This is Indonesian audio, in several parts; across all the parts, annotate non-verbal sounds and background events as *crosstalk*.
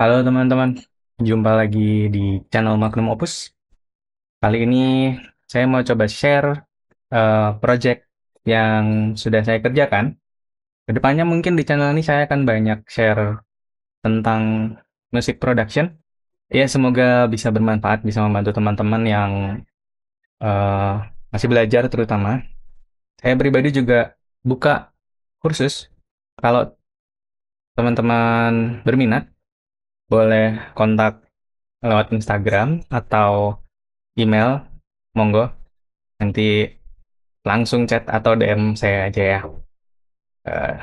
Halo teman-teman, jumpa lagi di channel Magnum Opus. Kali ini saya mau coba share uh, project yang sudah saya kerjakan. Kedepannya mungkin di channel ini saya akan banyak share tentang musik production. Ya semoga bisa bermanfaat, bisa membantu teman-teman yang uh, masih belajar terutama. Saya pribadi juga buka kursus kalau teman-teman berminat boleh kontak lewat Instagram atau email, monggo. Nanti langsung chat atau DM saya aja ya. Eh,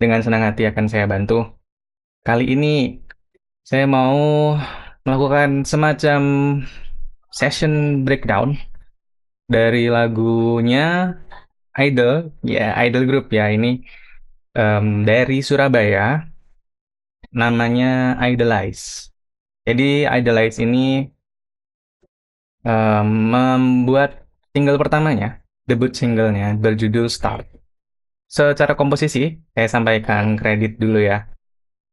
dengan senang hati akan saya bantu. Kali ini saya mau melakukan semacam session breakdown dari lagunya Idol, ya Idol Group ya ini um, dari Surabaya namanya Idolize. Jadi Idolize ini uh, membuat single pertamanya, debut singlenya berjudul Start. Secara komposisi, saya sampaikan kredit dulu ya.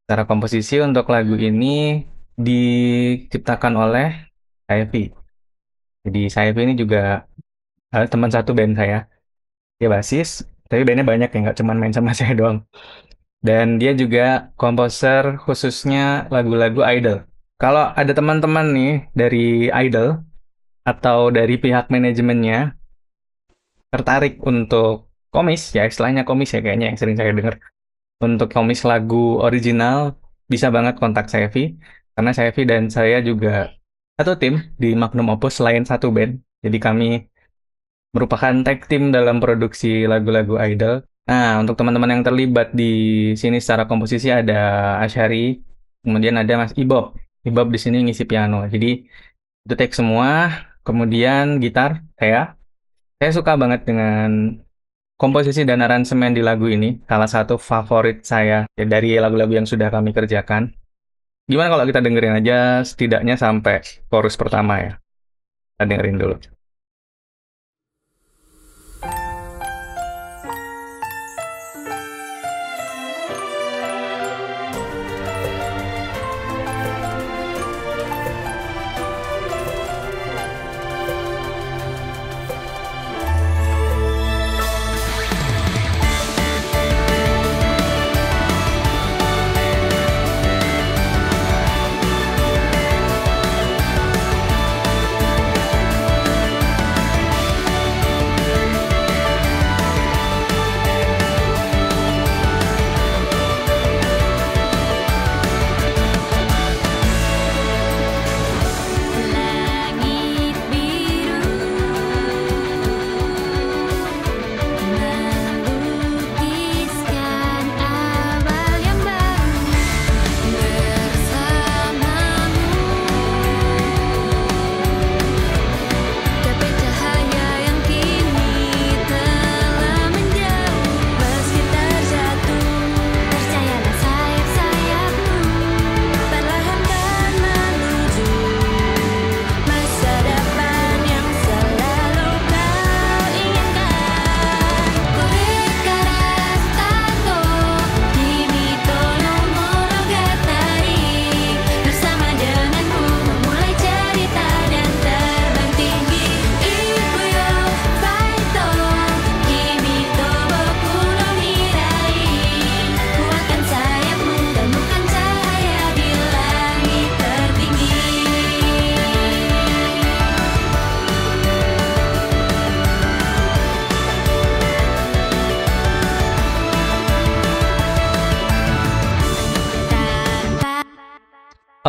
Secara komposisi untuk lagu ini diciptakan oleh Saifi. Jadi Saifi ini juga uh, teman satu band saya. Dia basis, tapi bandnya banyak ya, nggak cuma main sama *laughs* saya doang. Dan dia juga komposer khususnya lagu-lagu idol. Kalau ada teman-teman nih dari idol atau dari pihak manajemennya tertarik untuk komis, ya istilahnya komis ya kayaknya yang sering saya dengar. Untuk komis lagu original bisa banget kontak saya Vi karena saya Vi dan saya juga satu tim di Magnum Opus selain satu band. Jadi kami merupakan tag team dalam produksi lagu-lagu idol Nah, untuk teman-teman yang terlibat di sini secara komposisi ada Ashari, kemudian ada Mas Ibob. Ibob di sini ngisi piano. Jadi itu take semua, kemudian gitar saya. Saya suka banget dengan komposisi dan aransemen di lagu ini, salah satu favorit saya dari lagu-lagu yang sudah kami kerjakan. Gimana kalau kita dengerin aja setidaknya sampai chorus pertama ya? Kita dengerin dulu.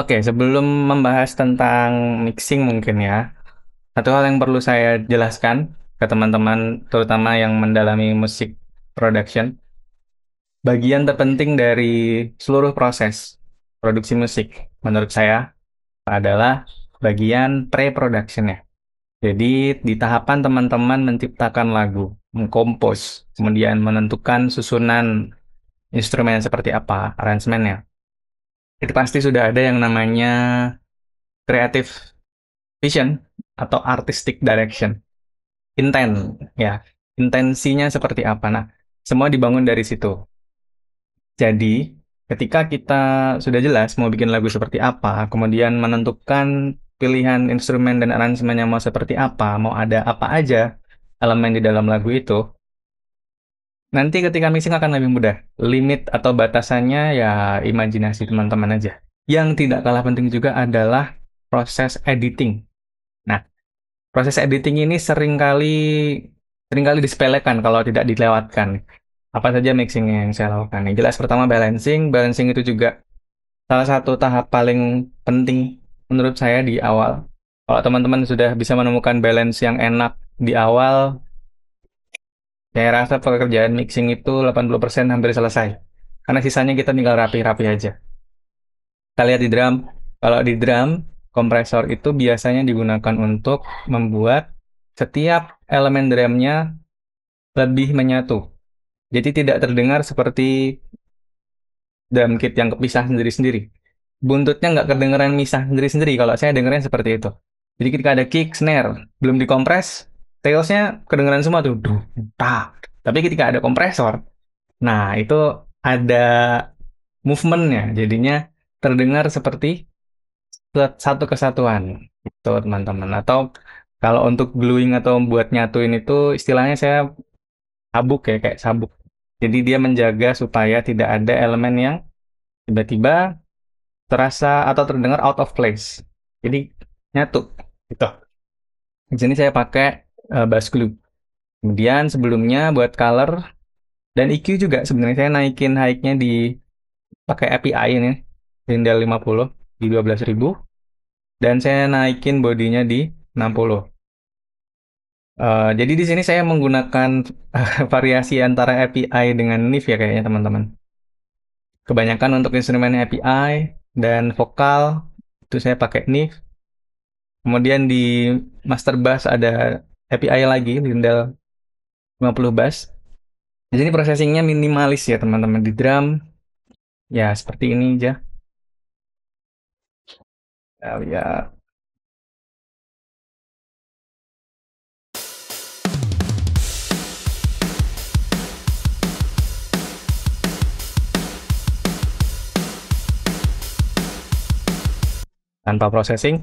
Oke, sebelum membahas tentang mixing mungkin ya, satu hal yang perlu saya jelaskan ke teman-teman, terutama yang mendalami musik production. Bagian terpenting dari seluruh proses produksi musik, menurut saya, adalah bagian pre-productionnya. production Jadi, di tahapan teman-teman menciptakan lagu, mengkompos, kemudian menentukan susunan instrumen seperti apa, arrangementnya itu pasti sudah ada yang namanya creative vision atau artistic direction. Intent, ya. Intensinya seperti apa? Nah, semua dibangun dari situ. Jadi, ketika kita sudah jelas mau bikin lagu seperti apa, kemudian menentukan pilihan instrumen dan aransemennya mau seperti apa, mau ada apa aja elemen di dalam lagu itu, Nanti ketika mixing akan lebih mudah. Limit atau batasannya ya imajinasi teman-teman aja. Yang tidak kalah penting juga adalah proses editing. Nah, proses editing ini seringkali seringkali disepelekan kalau tidak dilewatkan. Apa saja mixing yang saya lakukan? Yang jelas pertama balancing. Balancing itu juga salah satu tahap paling penting menurut saya di awal. Kalau teman-teman sudah bisa menemukan balance yang enak di awal, saya rasa pekerjaan mixing itu 80% hampir selesai. Karena sisanya kita tinggal rapi-rapi aja. Kita lihat di drum. Kalau di drum, kompresor itu biasanya digunakan untuk membuat setiap elemen drumnya lebih menyatu. Jadi tidak terdengar seperti drum kit yang kepisah sendiri-sendiri. Buntutnya nggak kedengeran misah sendiri-sendiri. Kalau saya dengerin seperti itu. Jadi ketika ada kick, snare, belum dikompres, tailsnya kedengeran semua tuh, duh, tak. Tapi ketika ada kompresor, nah itu ada movementnya, jadinya terdengar seperti satu kesatuan, tuh gitu, teman-teman. Atau kalau untuk gluing atau buat nyatuin itu istilahnya saya sabuk ya, kayak sabuk. Jadi dia menjaga supaya tidak ada elemen yang tiba-tiba terasa atau terdengar out of place. Jadi nyatu gitu. Jadi saya pakai uh, bass glue. Kemudian sebelumnya buat color dan EQ juga sebenarnya saya naikin high-nya di pakai API ini Rindel 50 di 12.000 dan saya naikin bodinya di 60. Uh, eh, jadi di sini saya menggunakan uh, *laughs* variasi antara API dengan NIF ya kayaknya teman-teman. Kebanyakan untuk instrumen API dan vokal itu saya pakai NIF. Kemudian di master bass ada happy eye lagi Lindel 50 bass jadi processingnya minimalis ya teman-teman di drum ya seperti ini aja oh, ya tanpa processing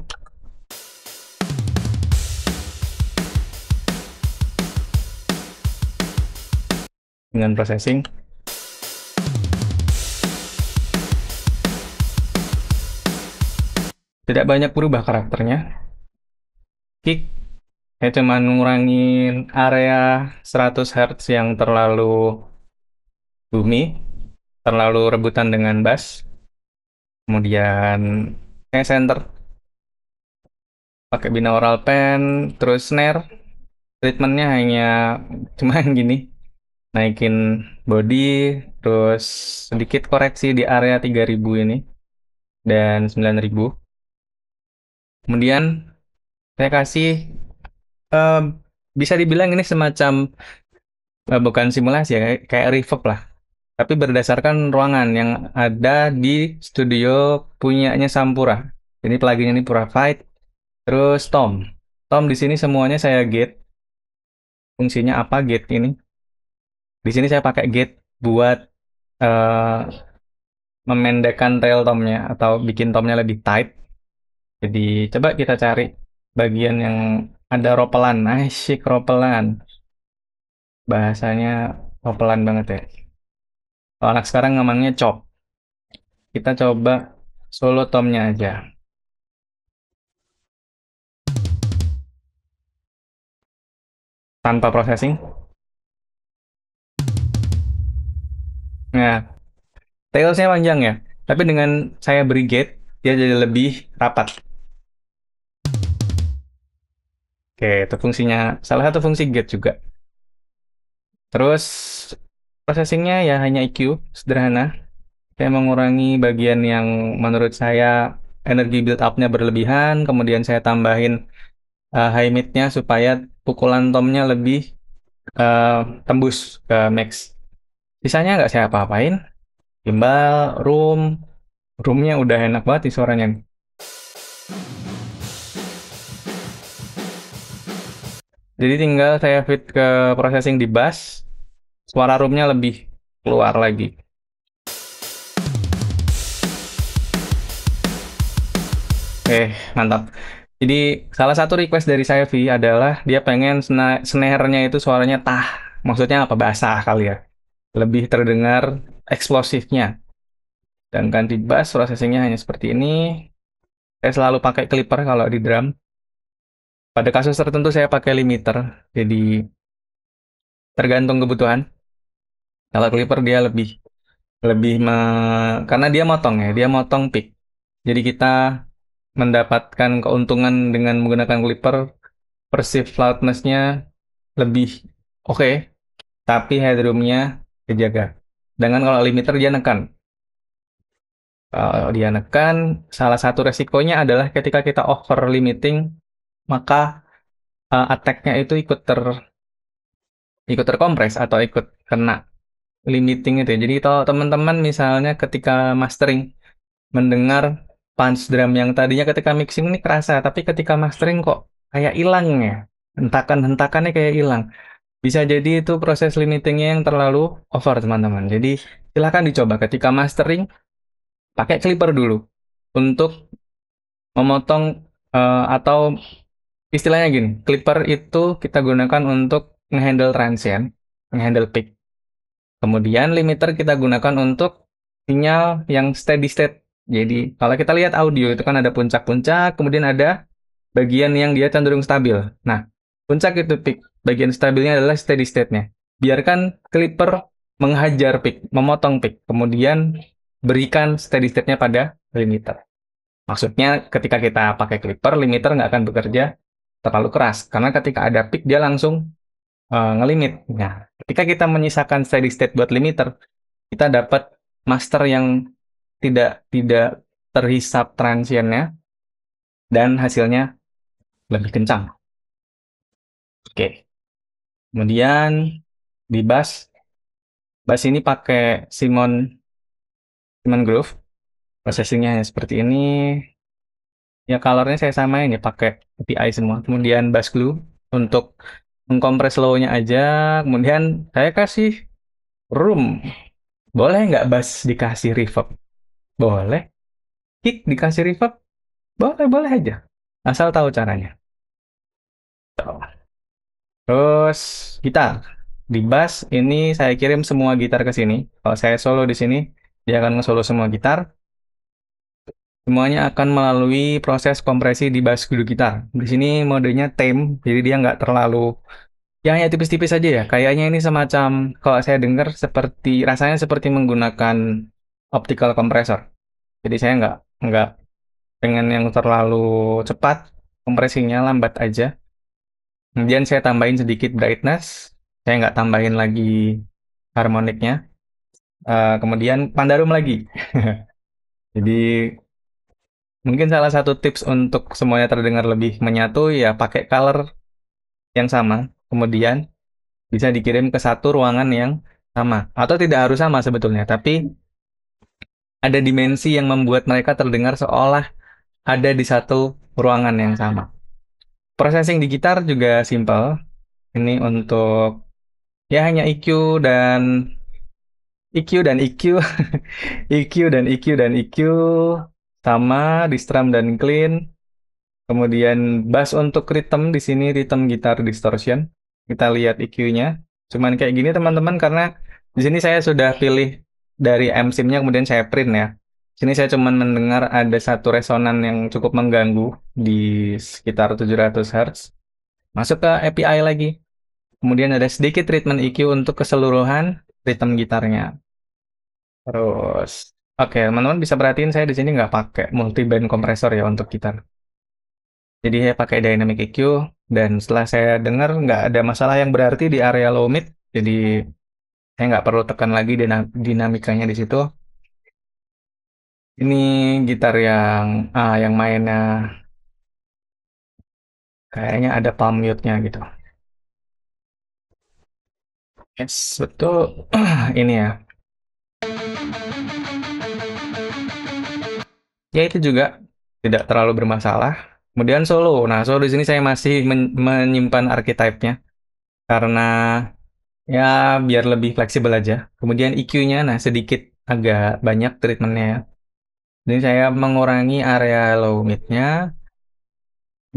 dengan processing. Tidak banyak berubah karakternya. Kick, saya cuma ngurangin area 100 Hz yang terlalu bumi, terlalu rebutan dengan bass. Kemudian saya center, pakai binaural pen, terus snare. Treatmentnya hanya *laughs* cuman gini, naikin body terus sedikit koreksi di area 3000 ini dan 9000 kemudian saya kasih uh, bisa dibilang ini semacam uh, bukan simulasi ya kayak, kayak reverb lah tapi berdasarkan ruangan yang ada di studio punyanya Sampura. Ini pelaginya ini pura fight, terus Tom. Tom di sini semuanya saya gate. Fungsinya apa gate ini? Di sini saya pakai gate buat uh, memendekkan tail tomnya atau bikin tomnya lebih tight. Jadi coba kita cari bagian yang ada ropelan, asyik ropelan. Bahasanya ropelan banget ya. Kalau anak sekarang ngomongnya chop. Kita coba solo tomnya aja. Tanpa processing. Nah, tailsnya panjang ya. Tapi dengan saya beri gate, dia jadi lebih rapat. Oke, itu fungsinya. Salah satu fungsi gate juga. Terus, processingnya ya hanya EQ, sederhana. Saya mengurangi bagian yang menurut saya energi build up-nya berlebihan, kemudian saya tambahin uh, high mid-nya supaya pukulan tomnya lebih uh, tembus ke max. Sisanya nggak saya apa-apain. Gimbal, room, roomnya udah enak banget nih suaranya. Jadi tinggal saya fit ke processing di bass, suara roomnya lebih keluar lagi. Oke, mantap. Jadi salah satu request dari saya Vi adalah dia pengen snare-nya itu suaranya tah. Maksudnya apa basah kali ya lebih terdengar eksplosifnya. Sedangkan di bass processingnya hanya seperti ini. Saya selalu pakai clipper kalau di drum. Pada kasus tertentu saya pakai limiter, jadi tergantung kebutuhan. Kalau clipper dia lebih lebih me, karena dia motong ya, dia motong pick. Jadi kita mendapatkan keuntungan dengan menggunakan clipper perceived loudness-nya lebih oke, okay, tapi headroom-nya Dijaga. Dengan kalau limiter dia nekan. Kalau dia nekan, salah satu resikonya adalah ketika kita over limiting, maka uh, attack-nya itu ikut ter ikut terkompres atau ikut kena limiting itu. Ya. Jadi kalau teman-teman misalnya ketika mastering mendengar punch drum yang tadinya ketika mixing ini kerasa, tapi ketika mastering kok kayak hilang ya. Hentakan-hentakannya kayak hilang. Bisa jadi itu proses limitingnya yang terlalu over teman-teman. Jadi silahkan dicoba ketika mastering pakai clipper dulu untuk memotong uh, atau istilahnya gini, clipper itu kita gunakan untuk menghandle transient, menghandle peak. Kemudian limiter kita gunakan untuk sinyal yang steady state. Jadi kalau kita lihat audio itu kan ada puncak-puncak, kemudian ada bagian yang dia cenderung stabil. Nah, puncak itu peak. Bagian stabilnya adalah steady state-nya. Biarkan clipper menghajar pick, memotong pick, kemudian berikan steady state-nya pada limiter. Maksudnya ketika kita pakai clipper, limiter nggak akan bekerja terlalu keras. Karena ketika ada pick, dia langsung uh, ngelimit. Nah, ketika kita menyisakan steady state buat limiter, kita dapat master yang tidak tidak terhisap transiennya dan hasilnya lebih kencang. Oke. Okay. Kemudian di bass, bass ini pakai Simon Simon Groove. Processingnya seperti ini. Ya colornya saya sama ya pakai API semua. Kemudian bass glue untuk mengkompres low-nya aja. Kemudian saya kasih room. Boleh nggak bass dikasih reverb? Boleh. Kick dikasih reverb? Boleh, boleh aja. Asal tahu caranya. Tuh. Terus gitar. Di bass ini saya kirim semua gitar ke sini. Kalau saya solo di sini, dia akan nge-solo semua gitar. Semuanya akan melalui proses kompresi di bass kudu gitar. Di sini modenya tame, jadi dia nggak terlalu yang ya tipis-tipis aja ya. Kayaknya ini semacam kalau saya dengar seperti rasanya seperti menggunakan optical compressor. Jadi saya nggak nggak pengen yang terlalu cepat, kompresinya lambat aja kemudian saya tambahin sedikit brightness saya nggak tambahin lagi harmoniknya uh, kemudian pandarum lagi *laughs* jadi mungkin salah satu tips untuk semuanya terdengar lebih menyatu ya pakai color yang sama kemudian bisa dikirim ke satu ruangan yang sama atau tidak harus sama sebetulnya tapi ada dimensi yang membuat mereka terdengar seolah ada di satu ruangan yang sama Processing di gitar juga simple. Ini untuk ya hanya EQ dan EQ dan EQ, EQ *laughs* dan EQ dan EQ sama di strum dan clean. Kemudian bass untuk rhythm di sini rhythm gitar distortion. Kita lihat EQ-nya. Cuman kayak gini teman-teman karena di sini saya sudah pilih dari sim nya kemudian saya print ya sini saya cuma mendengar ada satu resonan yang cukup mengganggu di sekitar 700 Hz. Masuk ke API lagi. Kemudian ada sedikit treatment EQ untuk keseluruhan rhythm gitarnya. Terus, oke, teman-teman bisa perhatiin saya di sini nggak pakai multiband kompresor ya untuk gitar. Jadi saya pakai dynamic EQ dan setelah saya dengar nggak ada masalah yang berarti di area low mid, jadi saya nggak perlu tekan lagi dinamikanya di situ ini gitar yang ah, yang mainnya kayaknya ada palm mute-nya gitu. Yes, betul. *clears throat* Ini ya. Ya itu juga tidak terlalu bermasalah. Kemudian solo. Nah, solo di sini saya masih men menyimpan archetype-nya karena ya biar lebih fleksibel aja. Kemudian EQ-nya nah sedikit agak banyak treatmentnya ya. Jadi saya mengurangi area low mid-nya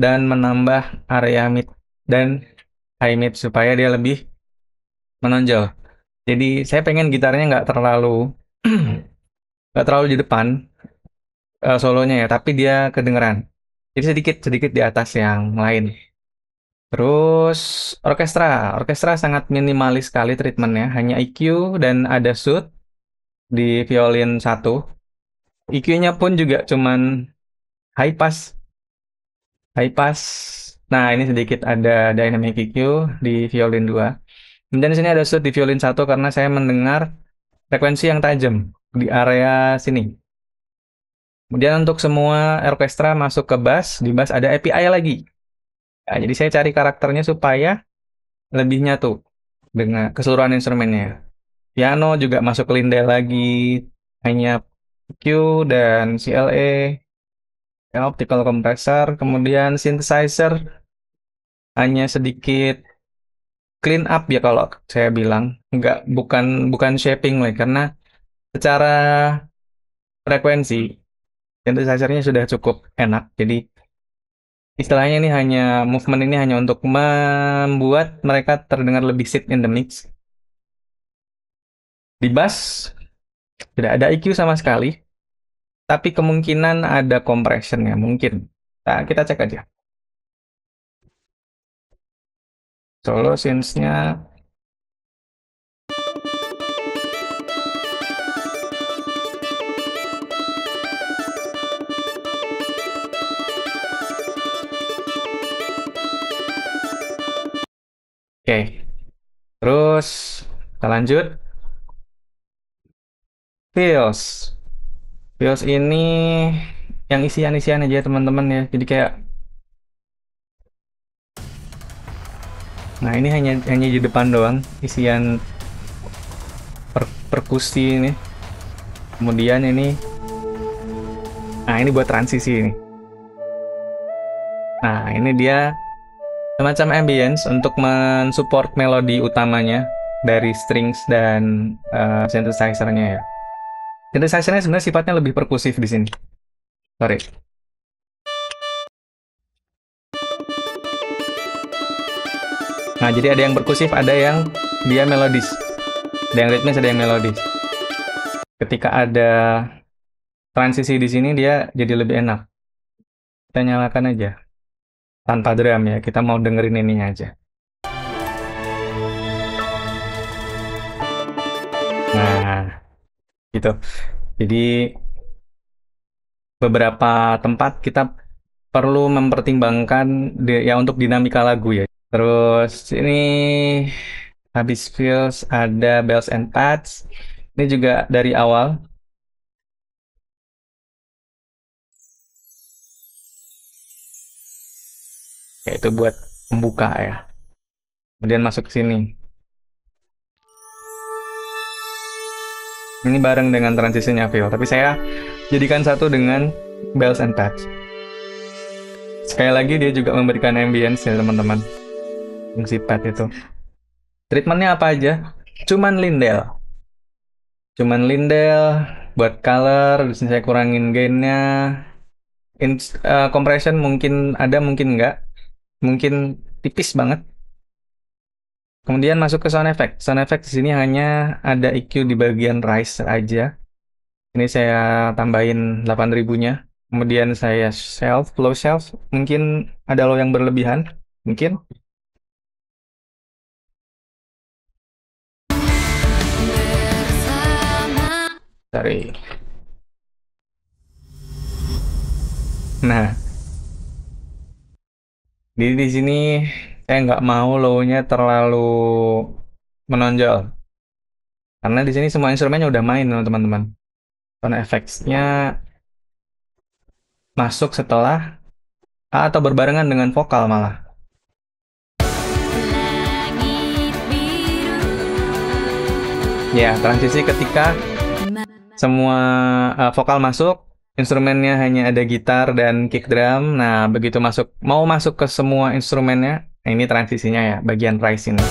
dan menambah area mid dan high mid supaya dia lebih menonjol. Jadi saya pengen gitarnya nggak terlalu *clears throat* nggak terlalu di depan uh, solonya ya, tapi dia kedengeran. Jadi sedikit sedikit di atas yang lain. Terus orkestra, orkestra sangat minimalis sekali treatmentnya, hanya EQ dan ada suit di violin satu IQ-nya pun juga cuman high pass. High pass. Nah, ini sedikit ada dynamic IQ di violin 2. Kemudian di sini ada shoot di violin 1 karena saya mendengar frekuensi yang tajam di area sini. Kemudian untuk semua orkestra masuk ke bass, di bass ada API lagi. Nah, jadi saya cari karakternya supaya lebih nyatu dengan keseluruhan instrumennya. Piano juga masuk ke Lindel lagi, hanya Q dan CLE, optical compressor, kemudian synthesizer hanya sedikit clean up ya kalau saya bilang, nggak bukan bukan shaping lah karena secara frekuensi synthesizernya sudah cukup enak. Jadi istilahnya ini hanya movement ini hanya untuk membuat mereka terdengar lebih sit in the mix. Di bass tidak ada IQ sama sekali, tapi kemungkinan ada compression ya mungkin. Nah, kita cek aja. Solo sense nya Oke, okay. terus kita lanjut. Vios. bios ini yang isian-isian aja teman-teman ya. Jadi kayak Nah, ini hanya hanya di depan doang isian per, perkusi ini. Kemudian ini Nah, ini buat transisi ini. Nah, ini dia semacam ambience untuk mensupport melodi utamanya dari strings dan uh, synthesizer-nya ya synthesizer-nya sebenarnya sifatnya lebih perkusif di sini. Sorry. Nah, jadi ada yang perkusif, ada yang dia melodis. Ada yang ritmis, ada yang melodis. Ketika ada transisi di sini, dia jadi lebih enak. Kita nyalakan aja. Tanpa drum ya, kita mau dengerin ini aja. gitu. Jadi beberapa tempat kita perlu mempertimbangkan di, ya untuk dinamika lagu ya. Terus ini habis feels ada bells and pads. Ini juga dari awal. Yaitu buat membuka ya. Kemudian masuk ke sini. ini bareng dengan transisinya Phil tapi saya jadikan satu dengan bells and touch sekali lagi dia juga memberikan ambience ya teman-teman fungsi pad itu treatmentnya apa aja cuman lindel cuman lindel buat color di saya kurangin gainnya In, uh, eh, compression mungkin ada mungkin enggak mungkin tipis banget Kemudian masuk ke sound effect. Sound effect di sini hanya ada EQ di bagian rise aja. Ini saya tambahin 8000-nya. Kemudian saya shelf, low shelf. Mungkin ada low yang berlebihan. Mungkin. Sorry. Nah, di di sini saya nggak mau low-nya terlalu menonjol karena di sini semua instrumennya udah main teman-teman karena efeknya masuk setelah atau berbarengan dengan vokal malah ya transisi ketika semua uh, vokal masuk instrumennya hanya ada gitar dan kick drum nah begitu masuk mau masuk ke semua instrumennya Nah, ini transisinya ya, bagian rise ini. Oke,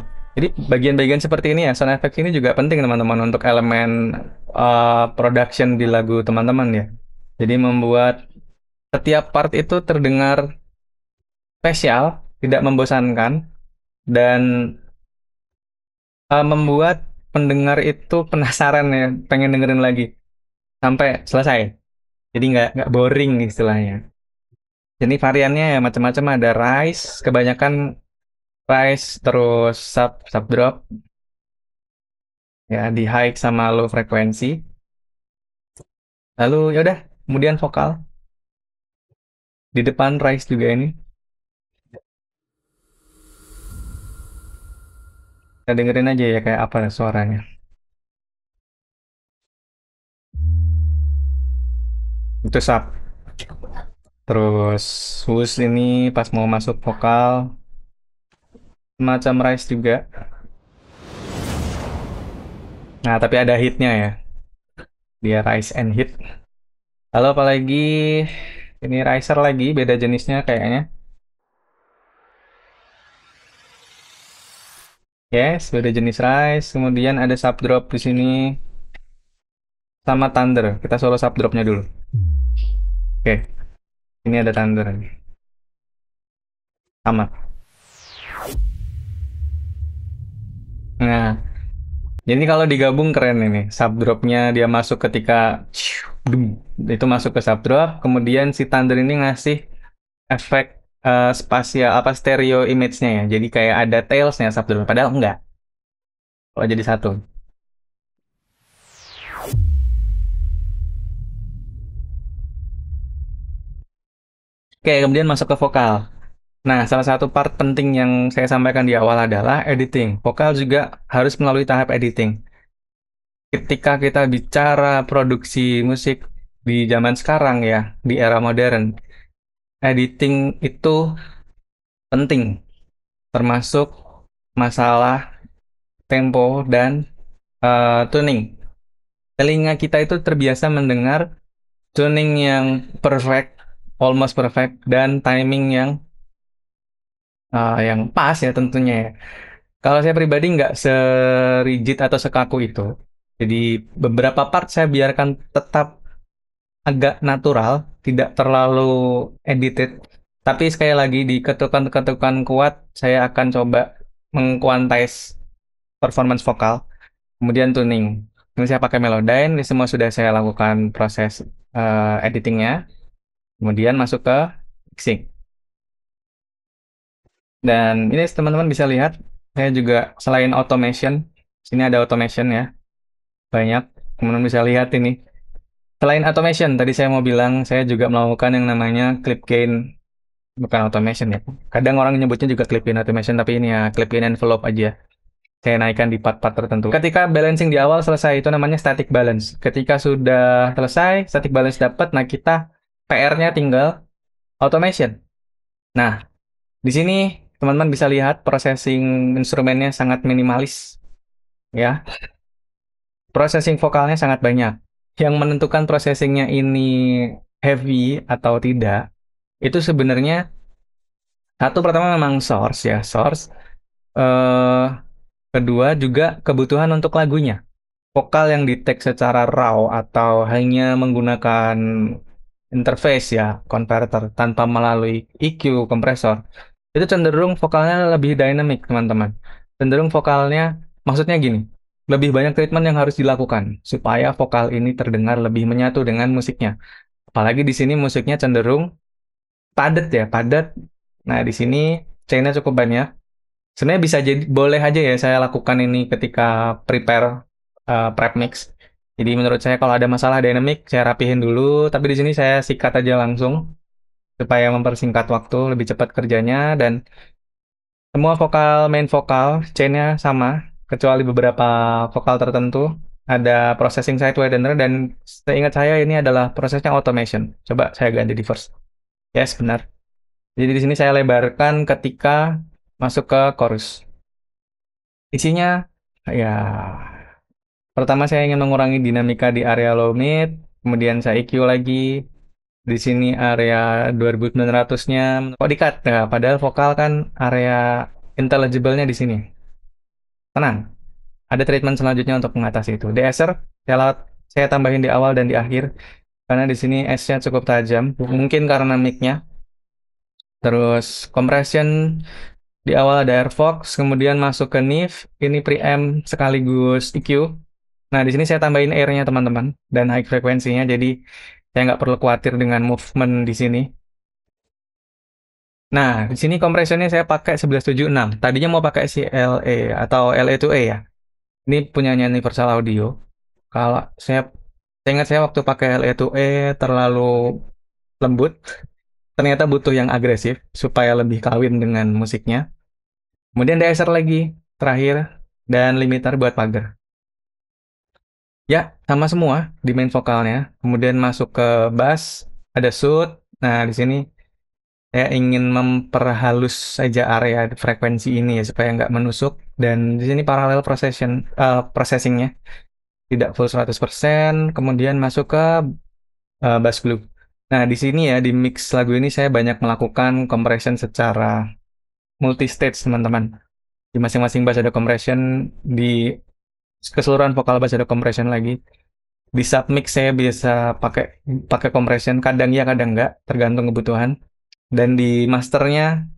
jadi bagian-bagian seperti ini ya, sound effect ini juga penting teman-teman untuk elemen uh, production di lagu teman-teman ya. Jadi membuat setiap part itu terdengar spesial, tidak membosankan, dan uh, membuat pendengar itu penasaran ya, pengen dengerin lagi sampai selesai. Jadi nggak nggak boring istilahnya. Jadi variannya ya macam-macam ada rise, kebanyakan rise terus sub sub drop ya di high sama low frekuensi. Lalu yaudah kemudian vokal di depan rise juga ini Kita dengerin aja ya kayak apa suaranya. Itu sub. Terus Wus ini pas mau masuk vokal macam Rise juga. Nah, tapi ada hitnya ya. Dia Rise and Hit. Lalu apalagi ini Riser lagi, beda jenisnya kayaknya. Yes, beda jenis rice. Kemudian ada sub drop di sini sama Thunder. Kita solo sub dropnya dulu. Oke, okay. ini ada Thunder lagi. Sama. Nah, jadi kalau digabung keren ini. Sub dropnya dia masuk ketika *tsk* itu masuk ke sub drop, kemudian si Thunder ini ngasih efek uh, spasial apa stereo image-nya ya. Jadi kayak ada tails-nya Sabtu padahal enggak. Oh jadi satu. Oke, kemudian masuk ke vokal. Nah, salah satu part penting yang saya sampaikan di awal adalah editing. Vokal juga harus melalui tahap editing. Ketika kita bicara produksi musik di zaman sekarang ya, di era modern, editing itu penting, termasuk masalah tempo dan uh, tuning. Telinga kita itu terbiasa mendengar tuning yang perfect, almost perfect, dan timing yang uh, yang pas ya tentunya ya. Kalau saya pribadi nggak serigid atau sekaku itu. Jadi beberapa part saya biarkan tetap agak natural, tidak terlalu edited. Tapi sekali lagi di ketukan-ketukan kuat saya akan coba mengkuantize performance vokal. Kemudian tuning. Ini saya pakai Melodyne, ini semua sudah saya lakukan proses uh, editingnya. Kemudian masuk ke mixing. Dan ini teman-teman bisa lihat, saya juga selain automation, sini ada automation ya, banyak. Teman-teman bisa lihat ini, Selain automation, tadi saya mau bilang saya juga melakukan yang namanya clip gain bukan automation ya. Kadang orang nyebutnya juga clip gain automation tapi ini ya clip gain envelope aja. Saya naikkan di part-part tertentu. Ketika balancing di awal selesai itu namanya static balance. Ketika sudah selesai static balance dapat, nah kita PR-nya tinggal automation. Nah, di sini teman-teman bisa lihat processing instrumennya sangat minimalis ya. Processing vokalnya sangat banyak yang menentukan processingnya ini heavy atau tidak itu sebenarnya satu pertama memang source ya source uh, kedua juga kebutuhan untuk lagunya vokal yang di take secara raw atau hanya menggunakan interface ya converter tanpa melalui EQ kompresor itu cenderung vokalnya lebih dynamic teman-teman cenderung vokalnya maksudnya gini lebih banyak treatment yang harus dilakukan supaya vokal ini terdengar lebih menyatu dengan musiknya. Apalagi di sini musiknya cenderung padat ya, padat. Nah, di sini chainnya cukup banyak. Sebenarnya bisa jadi boleh aja ya saya lakukan ini ketika prepare uh, prep mix. Jadi menurut saya kalau ada masalah dynamic saya rapihin dulu, tapi di sini saya sikat aja langsung supaya mempersingkat waktu, lebih cepat kerjanya dan semua vokal main vokal chainnya sama kecuali beberapa vokal tertentu ada processing side widener dan seingat saya ini adalah prosesnya automation. Coba saya ganti di first. Yes, benar. Jadi di sini saya lebarkan ketika masuk ke chorus. Isinya ya pertama saya ingin mengurangi dinamika di area low mid, kemudian saya EQ lagi. Di sini area 2900-nya kok di-cut. Nah, padahal vokal kan area intelligible-nya di sini. Tenang, ada treatment selanjutnya untuk mengatasi itu. Deser, saya, saya tambahin di awal dan di akhir karena di sini S-nya cukup tajam, mungkin karena mic-nya. Terus compression di awal ada Airfox, kemudian masuk ke NIF, ini preamp sekaligus EQ. Nah, di sini saya tambahin airnya teman-teman dan high frekuensinya jadi saya nggak perlu khawatir dengan movement di sini. Nah, di sini compressionnya saya pakai 1176. Tadinya mau pakai CLA e atau la 2 a ya. Ini punyanya Universal Audio. Kalau saya, saya ingat saya waktu pakai la 2 a terlalu lembut. Ternyata butuh yang agresif supaya lebih kawin dengan musiknya. Kemudian deesser lagi terakhir dan limiter buat pagar. Ya, sama semua di main vokalnya. Kemudian masuk ke bass, ada suit. Nah, di sini saya ingin memperhalus saja area frekuensi ini ya supaya nggak menusuk dan di sini paralel processing uh, eh, processingnya tidak full 100% kemudian masuk ke uh, bass glue nah di sini ya di mix lagu ini saya banyak melakukan compression secara multi stage teman-teman di masing-masing bass ada compression di keseluruhan vokal bass ada compression lagi di submix saya biasa pakai pakai compression kadang ya kadang nggak tergantung kebutuhan dan di masternya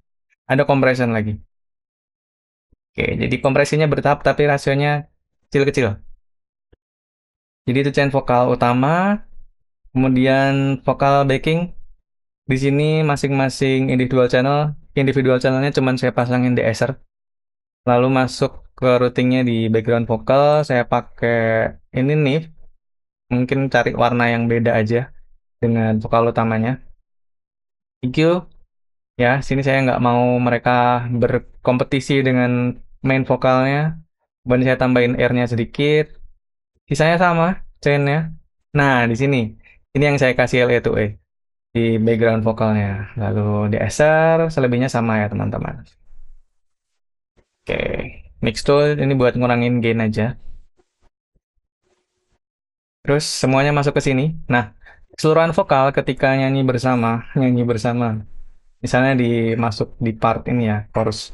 ada compression lagi. Oke, jadi kompresinya bertahap tapi rasionya kecil-kecil. Jadi itu chain vokal utama, kemudian vokal backing. Di sini masing-masing individual channel, individual channelnya cuma saya pasangin deesser. Lalu masuk ke routingnya di background vokal, saya pakai ini nih. Mungkin cari warna yang beda aja dengan vokal utamanya thank you. Ya, sini saya nggak mau mereka berkompetisi dengan main vokalnya. boleh saya tambahin R-nya sedikit. Sisanya sama, chain Nah, di sini. Ini yang saya kasih L to E. Eh, di background vokalnya. Lalu di SR, selebihnya sama ya, teman-teman. Oke. Mix tool, ini buat ngurangin gain aja. Terus semuanya masuk ke sini. Nah, keseluruhan vokal ketika nyanyi bersama, nyanyi bersama. Misalnya dimasuk di part ini ya, chorus.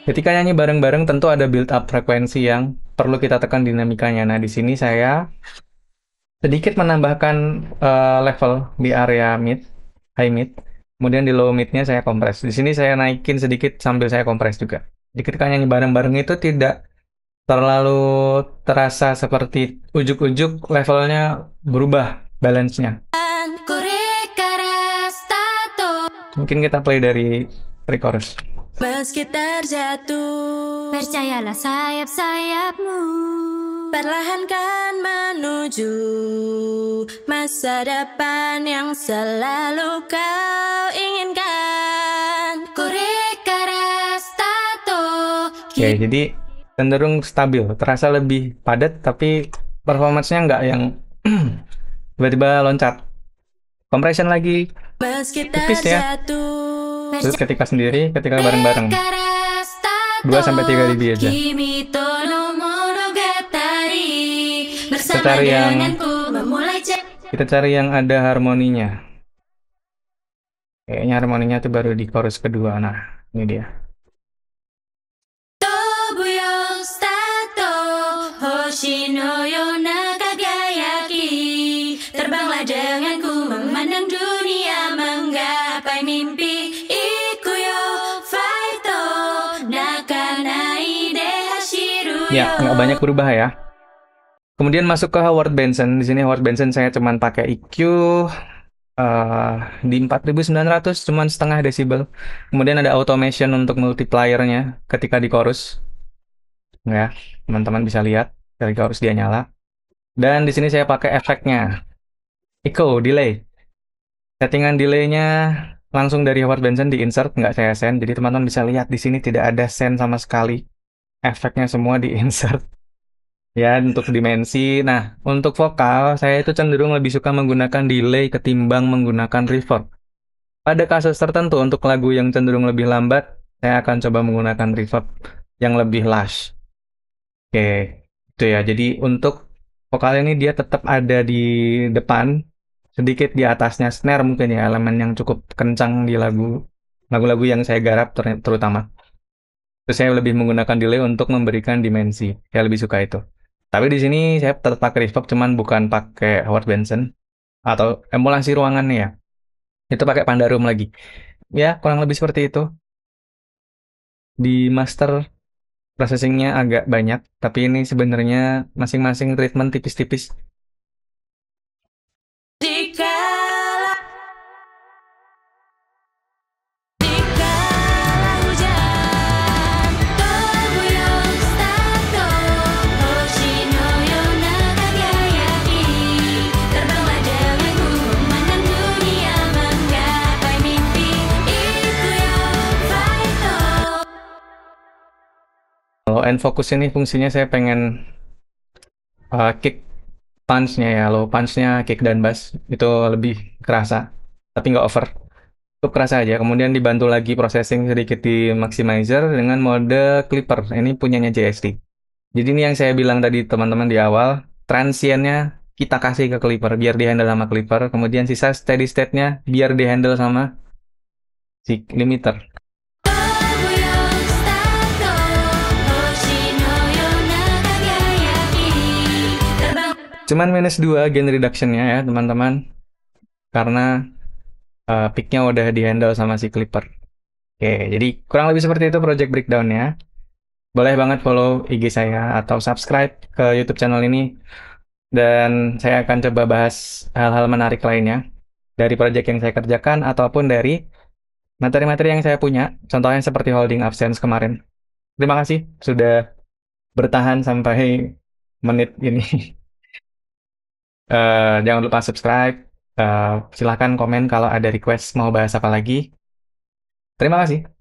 Ketika nyanyi bareng-bareng tentu ada build up frekuensi yang perlu kita tekan dinamikanya. Nah, di sini saya sedikit menambahkan uh, level di area mid, high mid. Kemudian di low midnya saya kompres. Di sini saya naikin sedikit sambil saya kompres juga. Jadi ketika nyanyi bareng-bareng itu tidak terlalu terasa seperti ujuk-ujuk levelnya berubah balance-nya. Mungkin kita play dari pre-chorus. Meski terjatuh, percayalah sayap-sayapmu Perlahankan menuju masa depan yang selalu kau inginkan Kurik okay, jadi cenderung stabil terasa lebih padat tapi performancenya nggak yang *clears throat* tiba-tiba loncat compression lagi tipis ya terus ketika sendiri ketika bareng-bareng 2 sampai 3 dB aja kita cari yang kita cari yang ada harmoninya kayaknya harmoninya itu baru di chorus kedua nah ini dia Ya, nggak banyak berubah ya. Kemudian masuk ke Howard Benson. Di sini Howard Benson saya cuman pakai EQ uh, eh, di 4900 cuman setengah desibel. Kemudian ada automation untuk multipliernya ketika di chorus. Ya, teman-teman bisa lihat dari chorus dia nyala. Dan di sini saya pakai efeknya. Echo, delay. Settingan delay-nya langsung dari Howard Benson di insert, nggak saya send. Jadi teman-teman bisa lihat di sini tidak ada send sama sekali efeknya semua di-insert ya untuk dimensi. Nah, untuk vokal saya itu cenderung lebih suka menggunakan delay ketimbang menggunakan reverb. Pada kasus tertentu untuk lagu yang cenderung lebih lambat, saya akan coba menggunakan reverb yang lebih lush. Oke, itu ya. Jadi untuk vokal ini dia tetap ada di depan, sedikit di atasnya snare mungkin ya, elemen yang cukup kencang di lagu lagu-lagu yang saya garap terutama. Terus saya lebih menggunakan delay untuk memberikan dimensi. Saya lebih suka itu. Tapi di sini saya tetap pakai Reverb cuman bukan pakai Howard Benson atau emulasi ruangannya ya. Itu pakai Pandarum lagi. Ya, kurang lebih seperti itu. Di master processingnya agak banyak, tapi ini sebenarnya masing-masing treatment tipis-tipis. Kalau end focus ini fungsinya saya pengen uh, kick punch-nya ya, low punch-nya kick dan bass itu lebih kerasa, tapi nggak over. Cukup kerasa aja. Kemudian dibantu lagi processing sedikit di maximizer dengan mode clipper. Ini punyanya JST. Jadi ini yang saya bilang tadi teman-teman di awal, transient-nya kita kasih ke clipper biar dihandle sama clipper kemudian sisa steady state nya biar dihandle sama si limiter Cuman minus 2 gain reductionnya ya teman-teman. Karena uh, picknya udah dihandle sama si Clipper. Oke, jadi kurang lebih seperti itu project breakdownnya. Boleh banget follow IG saya atau subscribe ke YouTube channel ini. Dan saya akan coba bahas hal-hal menarik lainnya. Dari project yang saya kerjakan ataupun dari materi-materi yang saya punya. Contohnya seperti holding absence kemarin. Terima kasih sudah bertahan sampai menit ini. *laughs* Uh, jangan lupa subscribe. Uh, silahkan komen kalau ada request mau bahas apa lagi. Terima kasih.